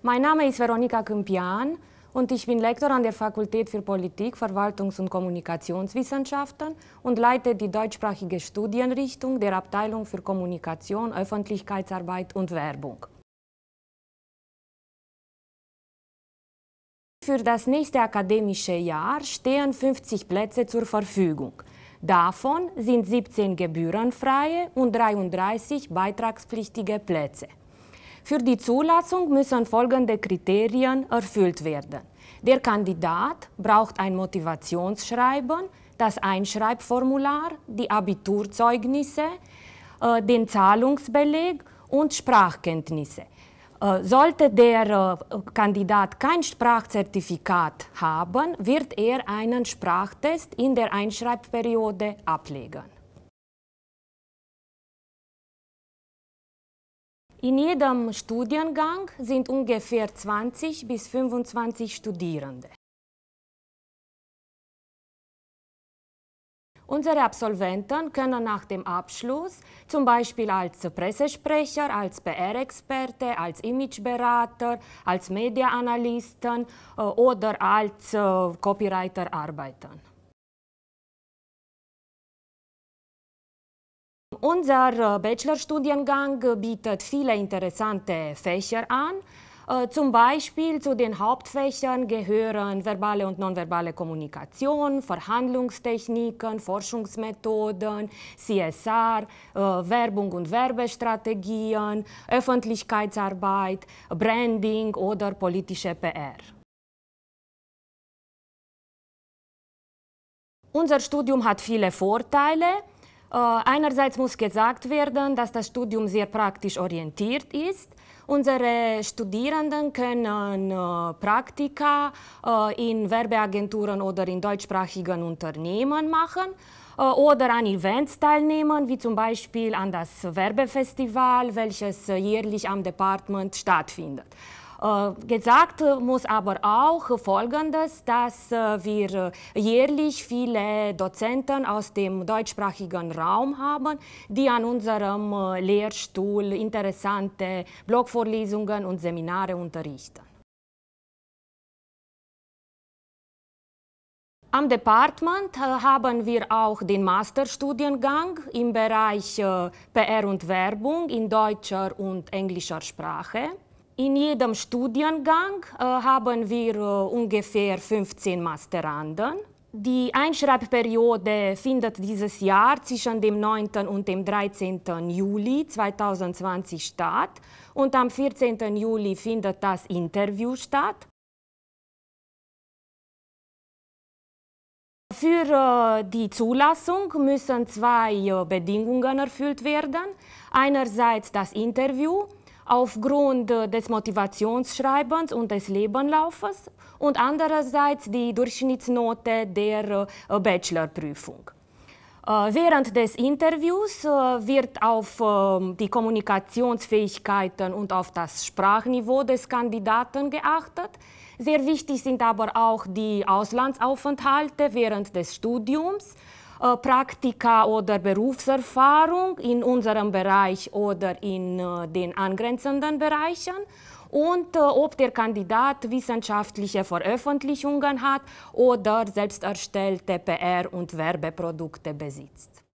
Mein Name ist Veronika Kümpian und ich bin Lektor an der Fakultät für Politik, Verwaltungs- und Kommunikationswissenschaften und leite die deutschsprachige Studienrichtung der Abteilung für Kommunikation, Öffentlichkeitsarbeit und Werbung. Für das nächste akademische Jahr stehen 50 Plätze zur Verfügung. Davon sind 17 gebührenfreie und 33 beitragspflichtige Plätze. Für die Zulassung müssen folgende Kriterien erfüllt werden. Der Kandidat braucht ein Motivationsschreiben, das Einschreibformular, die Abiturzeugnisse, äh, den Zahlungsbeleg und Sprachkenntnisse. Äh, sollte der äh, Kandidat kein Sprachzertifikat haben, wird er einen Sprachtest in der Einschreibperiode ablegen. In jedem Studiengang sind ungefähr 20 bis 25 Studierende. Unsere Absolventen können nach dem Abschluss zum Beispiel als Pressesprecher, als PR-Experte, als Imageberater, als Mediaanalysten äh, oder als äh, Copywriter arbeiten. Unser äh, Bachelorstudiengang bietet viele interessante Fächer an. Äh, zum Beispiel zu den Hauptfächern gehören verbale und nonverbale Kommunikation, Verhandlungstechniken, Forschungsmethoden, CSR, äh, Werbung und Werbestrategien, Öffentlichkeitsarbeit, Branding oder politische PR. Unser Studium hat viele Vorteile. Äh, einerseits muss gesagt werden, dass das Studium sehr praktisch orientiert ist. Unsere Studierenden können äh, Praktika äh, in Werbeagenturen oder in deutschsprachigen Unternehmen machen oder an Events teilnehmen, wie zum Beispiel an das Werbefestival, welches jährlich am Department stattfindet. Äh, gesagt muss aber auch Folgendes, dass äh, wir jährlich viele Dozenten aus dem deutschsprachigen Raum haben, die an unserem äh, Lehrstuhl interessante Blogvorlesungen und Seminare unterrichten. Am Department haben wir auch den Masterstudiengang im Bereich PR und Werbung in deutscher und englischer Sprache. In jedem Studiengang äh, haben wir äh, ungefähr 15 Masteranden. Die Einschreibperiode findet dieses Jahr zwischen dem 9. und dem 13. Juli 2020 statt und am 14. Juli findet das Interview statt. Für äh, die Zulassung müssen zwei äh, Bedingungen erfüllt werden. Einerseits das Interview aufgrund äh, des Motivationsschreibens und des Lebenlaufes und andererseits die Durchschnittsnote der äh, Bachelorprüfung. Äh, während des Interviews wird auf ähm, die Kommunikationsfähigkeiten und auf das Sprachniveau des Kandidaten geachtet. Sehr wichtig sind aber auch die Auslandsaufenthalte während des Studiums äh, Praktika oder Berufserfahrung in unserem Bereich oder in äh, den angrenzenden Bereichen und äh, ob der Kandidat wissenschaftliche Veröffentlichungen hat oder selbst erstellte PR- und Werbeprodukte besitzt.